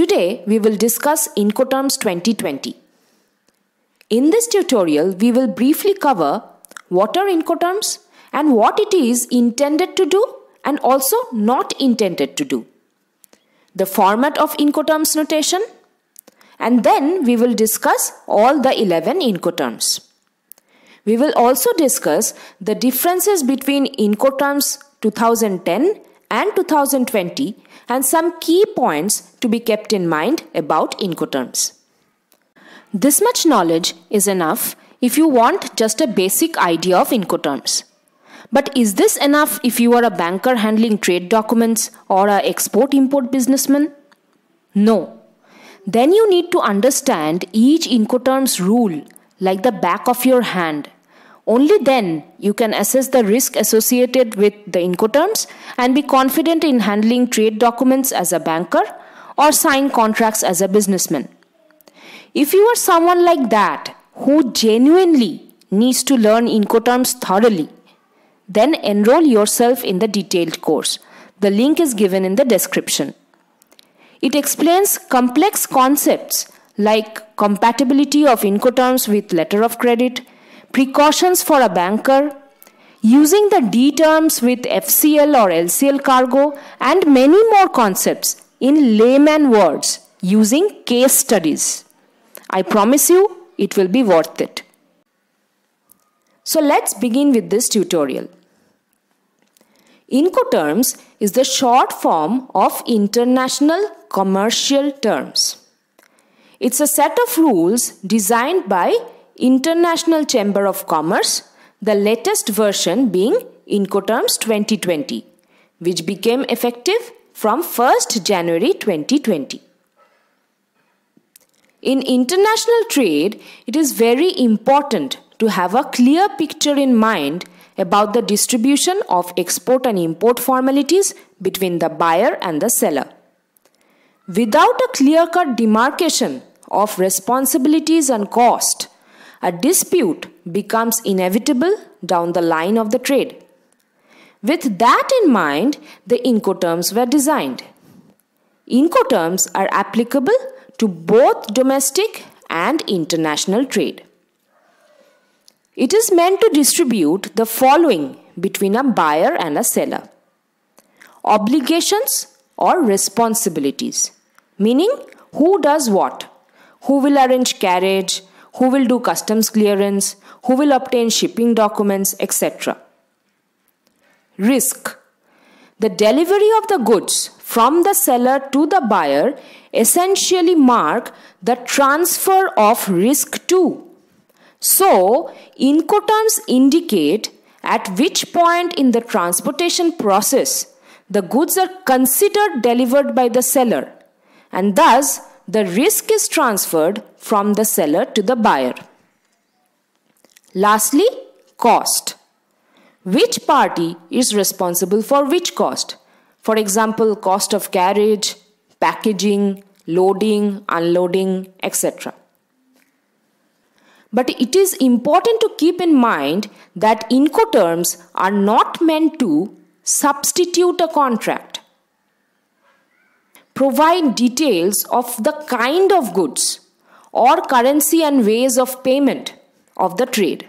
Today, we will discuss Incoterms 2020. In this tutorial, we will briefly cover what are Incoterms and what it is intended to do and also not intended to do, the format of Incoterms notation, and then we will discuss all the 11 Incoterms. We will also discuss the differences between Incoterms 2010 and 2020 and some key points to be kept in mind about Incoterms. This much knowledge is enough if you want just a basic idea of Incoterms. But is this enough if you are a banker handling trade documents or an export import businessman? No. Then you need to understand each Incoterms rule like the back of your hand only then you can assess the risk associated with the Incoterms and be confident in handling trade documents as a banker or sign contracts as a businessman. If you are someone like that who genuinely needs to learn Incoterms thoroughly, then enroll yourself in the detailed course. The link is given in the description. It explains complex concepts like compatibility of Incoterms with letter of credit, precautions for a banker, using the D terms with FCL or LCL cargo, and many more concepts in layman words using case studies. I promise you it will be worth it. So let's begin with this tutorial. Incoterms is the short form of International Commercial Terms. It's a set of rules designed by International Chamber of Commerce, the latest version being Incoterms 2020, which became effective from 1st January 2020. In international trade, it is very important to have a clear picture in mind about the distribution of export and import formalities between the buyer and the seller. Without a clear cut demarcation of responsibilities and cost, a dispute becomes inevitable down the line of the trade. With that in mind, the Incoterms were designed. Incoterms are applicable to both domestic and international trade. It is meant to distribute the following between a buyer and a seller obligations or responsibilities, meaning who does what, who will arrange carriage, who will do customs clearance, who will obtain shipping documents, etc. Risk The delivery of the goods from the seller to the buyer essentially mark the transfer of risk to. So, Incoterms indicate at which point in the transportation process the goods are considered delivered by the seller and thus the risk is transferred from the seller to the buyer. Lastly, cost. Which party is responsible for which cost? For example, cost of carriage, packaging, loading, unloading, etc. But it is important to keep in mind that Incoterms are not meant to substitute a contract provide details of the kind of goods or currency and ways of payment of the trade.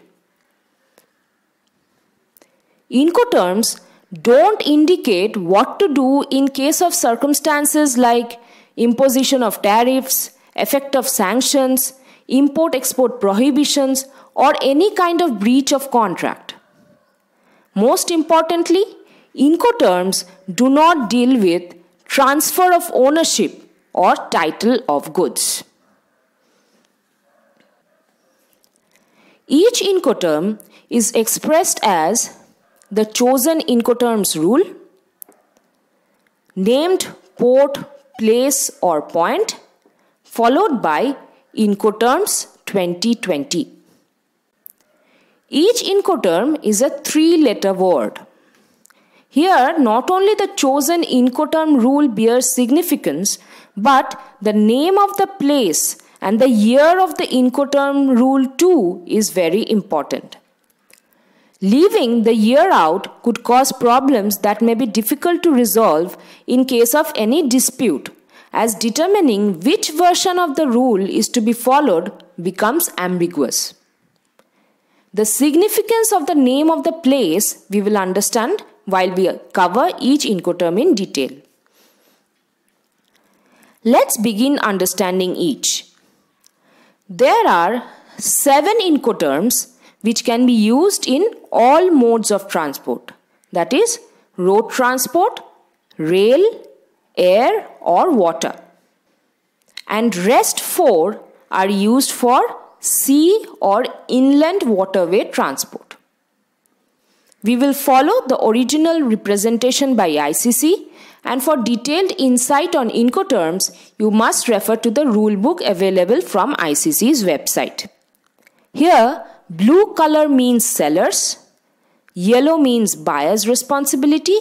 Incoterms don't indicate what to do in case of circumstances like imposition of tariffs, effect of sanctions, import export prohibitions, or any kind of breach of contract. Most importantly, Incoterms do not deal with transfer of ownership or title of goods. Each incoterm is expressed as the chosen incoterms rule, named port, place or point, followed by incoterms 2020. Each incoterm is a three letter word. Here, not only the chosen Incoterm rule bears significance, but the name of the place and the year of the Incoterm rule too is very important. Leaving the year out could cause problems that may be difficult to resolve in case of any dispute, as determining which version of the rule is to be followed becomes ambiguous. The significance of the name of the place we will understand while we cover each Incoterm in detail. Let's begin understanding each. There are seven Incoterms which can be used in all modes of transport that is road transport, rail, air or water. And rest four are used for sea or inland waterway transport. We will follow the original representation by ICC and for detailed insight on Incoterms, you must refer to the rulebook available from ICC's website. Here, blue color means sellers, yellow means buyer's responsibility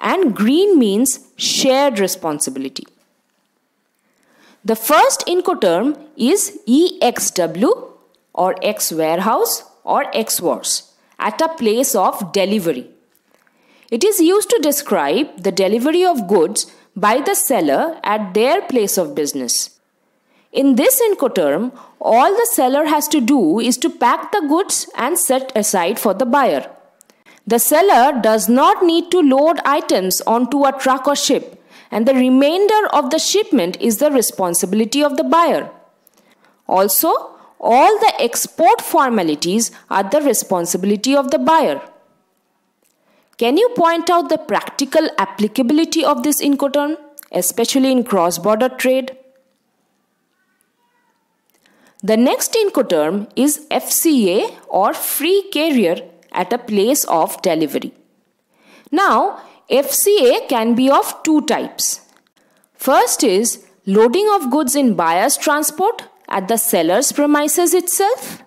and green means shared responsibility. The first Incoterm is EXW or X warehouse or X wars at a place of delivery. It is used to describe the delivery of goods by the seller at their place of business. In this incoterm, all the seller has to do is to pack the goods and set aside for the buyer. The seller does not need to load items onto a truck or ship, and the remainder of the shipment is the responsibility of the buyer. Also, all the export formalities are the responsibility of the buyer. Can you point out the practical applicability of this Incoterm, especially in cross-border trade? The next Incoterm is FCA or free carrier at a place of delivery. Now, FCA can be of two types. First is loading of goods in buyer's transport at the seller's premises itself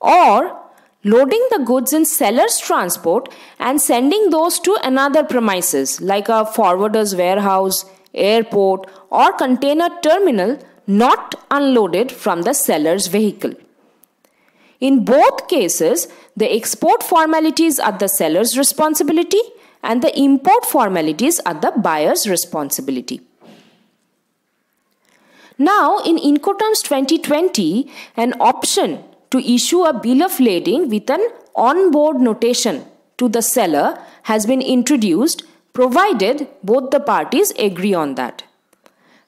or loading the goods in seller's transport and sending those to another premises like a forwarder's warehouse, airport, or container terminal not unloaded from the seller's vehicle. In both cases, the export formalities are the seller's responsibility and the import formalities are the buyer's responsibility. Now, in Incoterms 2020, an option to issue a bill of lading with an onboard notation to the seller has been introduced provided both the parties agree on that.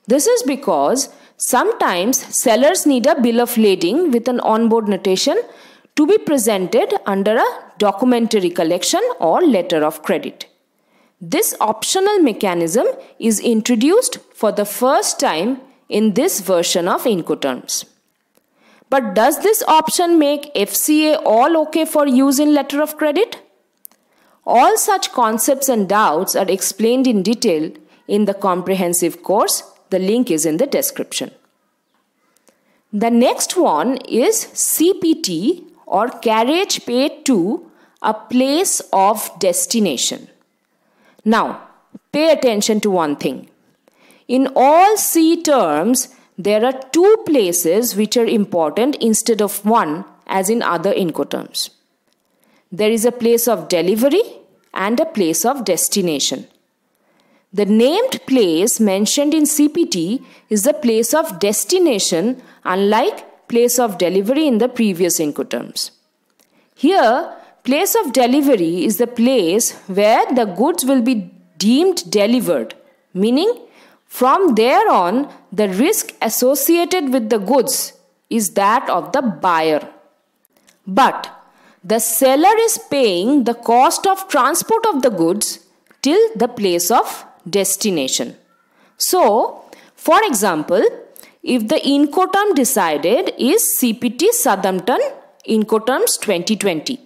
This is because sometimes sellers need a bill of lading with an onboard notation to be presented under a documentary collection or letter of credit. This optional mechanism is introduced for the first time in this version of Incoterms. But does this option make FCA all okay for use in letter of credit? All such concepts and doubts are explained in detail in the comprehensive course. The link is in the description. The next one is CPT or carriage paid to a place of destination. Now, pay attention to one thing. In all C terms, there are two places which are important instead of one as in other incoterms. There is a place of delivery and a place of destination. The named place mentioned in CPT is the place of destination unlike place of delivery in the previous incoterms. Here, place of delivery is the place where the goods will be deemed delivered, meaning from there on, the risk associated with the goods is that of the buyer. But the seller is paying the cost of transport of the goods till the place of destination. So, for example, if the Incoterm decided is CPT Southampton Incoterms 2020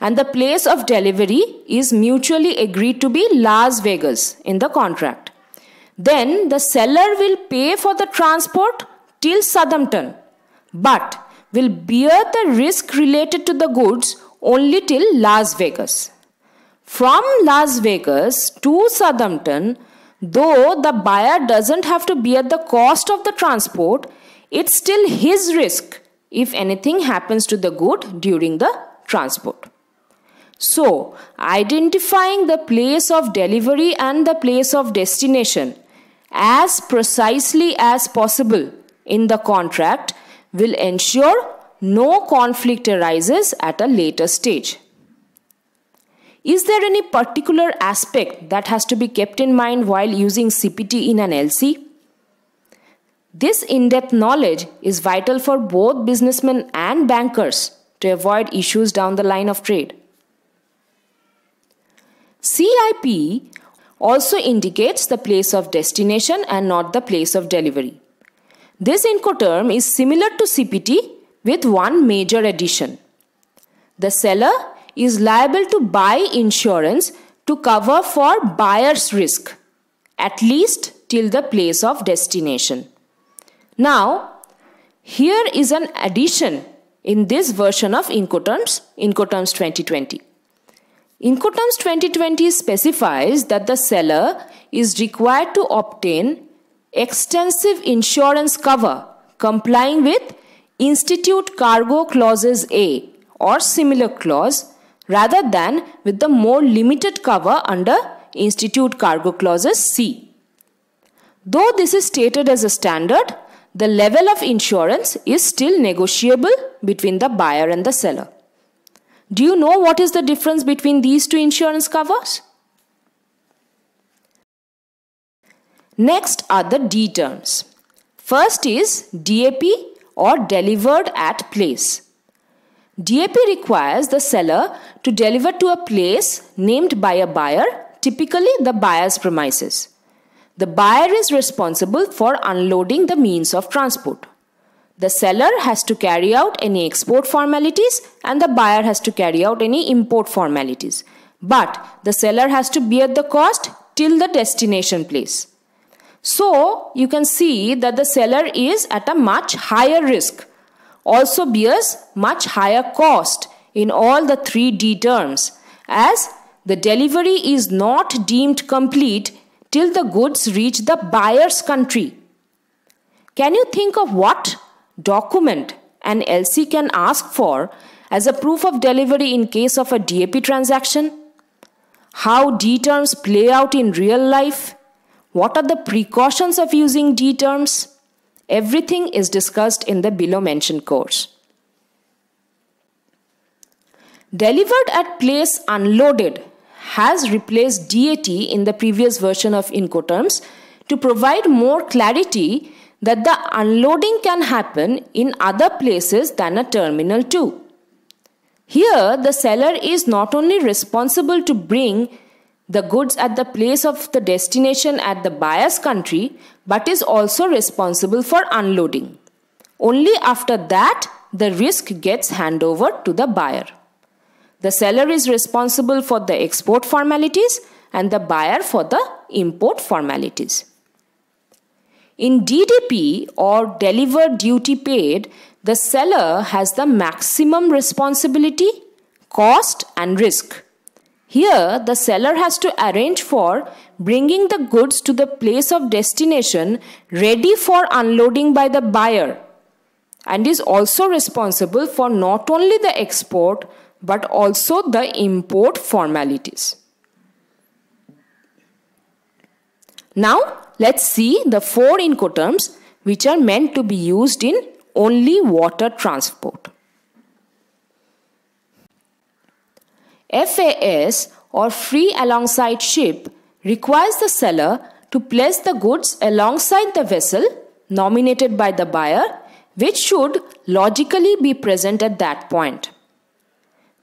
and the place of delivery is mutually agreed to be Las Vegas in the contract then the seller will pay for the transport till Southampton, but will bear the risk related to the goods only till Las Vegas. From Las Vegas to Southampton, though the buyer doesn't have to bear the cost of the transport, it's still his risk if anything happens to the good during the transport. So, identifying the place of delivery and the place of destination as precisely as possible in the contract will ensure no conflict arises at a later stage. Is there any particular aspect that has to be kept in mind while using CPT in an LC? This in depth knowledge is vital for both businessmen and bankers to avoid issues down the line of trade. CIP also indicates the place of destination and not the place of delivery. This Incoterm is similar to CPT with one major addition. The seller is liable to buy insurance to cover for buyer's risk, at least till the place of destination. Now, here is an addition in this version of Incoterms, Incoterms 2020. Incoterms 2020 specifies that the seller is required to obtain extensive insurance cover complying with institute cargo clauses A or similar clause rather than with the more limited cover under institute cargo clauses C. Though this is stated as a standard, the level of insurance is still negotiable between the buyer and the seller. Do you know what is the difference between these two insurance covers? Next are the D terms. First is DAP or delivered at place. DAP requires the seller to deliver to a place named by a buyer, typically the buyer's premises. The buyer is responsible for unloading the means of transport. The seller has to carry out any export formalities and the buyer has to carry out any import formalities. But the seller has to bear the cost till the destination place. So you can see that the seller is at a much higher risk, also bears much higher cost in all the 3D terms as the delivery is not deemed complete till the goods reach the buyer's country. Can you think of what document an LC can ask for as a proof of delivery in case of a DAP transaction? How D terms play out in real life? What are the precautions of using D terms? Everything is discussed in the below mentioned course. Delivered at place unloaded has replaced DAT in the previous version of Incoterms to provide more clarity that the unloading can happen in other places than a terminal too. Here, the seller is not only responsible to bring the goods at the place of the destination at the buyer's country, but is also responsible for unloading. Only after that, the risk gets handover to the buyer. The seller is responsible for the export formalities and the buyer for the import formalities. In DDP or delivered duty paid, the seller has the maximum responsibility, cost and risk. Here, the seller has to arrange for bringing the goods to the place of destination ready for unloading by the buyer and is also responsible for not only the export but also the import formalities. Now, Let's see the four incoterms which are meant to be used in only water transport. FAS or free alongside ship requires the seller to place the goods alongside the vessel nominated by the buyer which should logically be present at that point.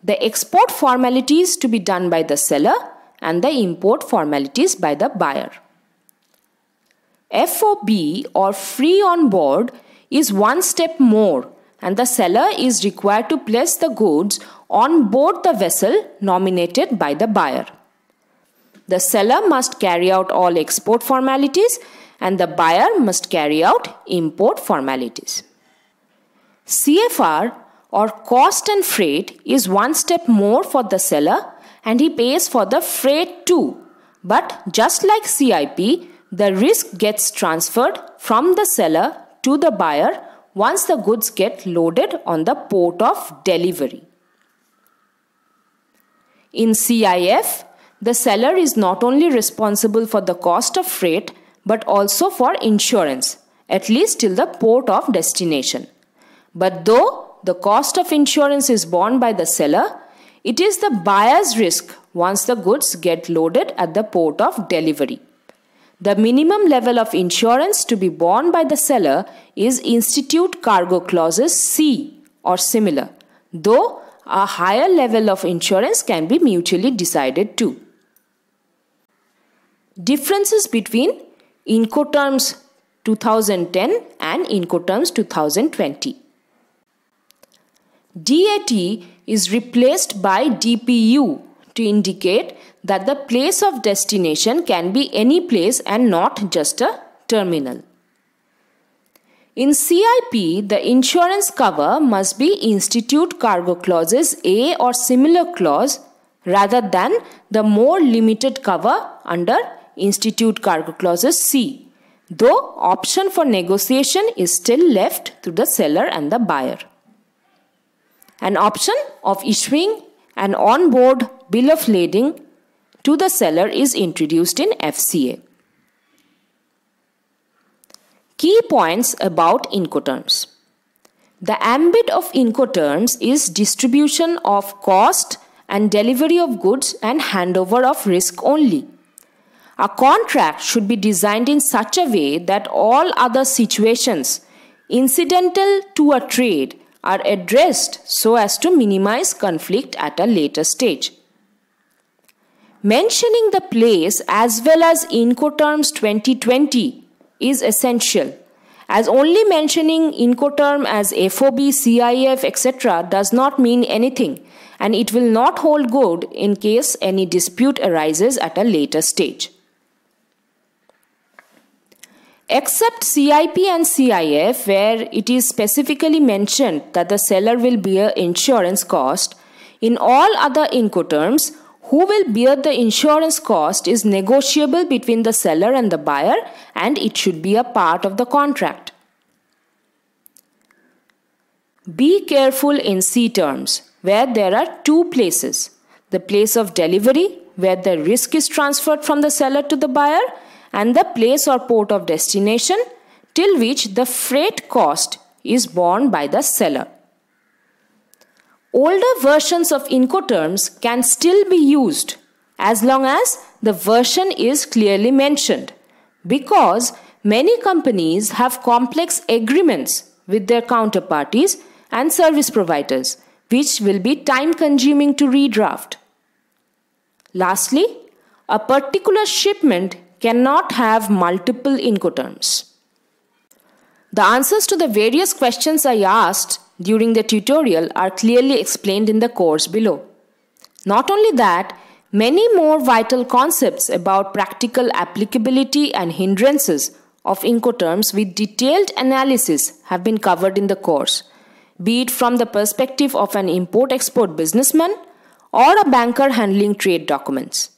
The export formalities to be done by the seller and the import formalities by the buyer. FOB or free on board is one step more and the seller is required to place the goods on board the vessel nominated by the buyer. The seller must carry out all export formalities and the buyer must carry out import formalities. CFR or cost and freight is one step more for the seller and he pays for the freight too. But just like CIP, the risk gets transferred from the seller to the buyer once the goods get loaded on the port of delivery. In CIF, the seller is not only responsible for the cost of freight but also for insurance, at least till the port of destination. But though the cost of insurance is borne by the seller, it is the buyer's risk once the goods get loaded at the port of delivery. The minimum level of insurance to be borne by the seller is institute cargo clauses C or similar, though a higher level of insurance can be mutually decided too. Differences between Incoterms 2010 and Incoterms 2020. DAT is replaced by DPU to indicate that the place of destination can be any place and not just a terminal. In CIP, the insurance cover must be institute cargo clauses A or similar clause rather than the more limited cover under institute cargo clauses C, though option for negotiation is still left to the seller and the buyer. An option of issuing an on-board bill of lading to the seller is introduced in FCA. Key points about Incoterms The ambit of Incoterms is distribution of cost and delivery of goods and handover of risk only. A contract should be designed in such a way that all other situations incidental to a trade are addressed so as to minimize conflict at a later stage. Mentioning the place as well as Incoterms 2020 is essential as only mentioning Incoterm as FOB, CIF, etc. does not mean anything and it will not hold good in case any dispute arises at a later stage. Except CIP and CIF, where it is specifically mentioned that the seller will bear insurance cost, in all other Incoterms, who will bear the insurance cost is negotiable between the seller and the buyer and it should be a part of the contract. Be careful in C terms where there are two places the place of delivery where the risk is transferred from the seller to the buyer and the place or port of destination till which the freight cost is borne by the seller older versions of Incoterms can still be used as long as the version is clearly mentioned because many companies have complex agreements with their counterparties and service providers which will be time consuming to redraft. Lastly, a particular shipment cannot have multiple Incoterms. The answers to the various questions I asked during the tutorial are clearly explained in the course below. Not only that, many more vital concepts about practical applicability and hindrances of Incoterms with detailed analysis have been covered in the course, be it from the perspective of an import-export businessman or a banker handling trade documents.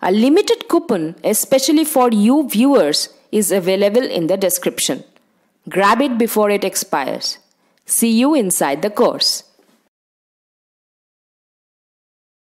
A limited coupon, especially for you viewers, is available in the description. Grab it before it expires. See you inside the course.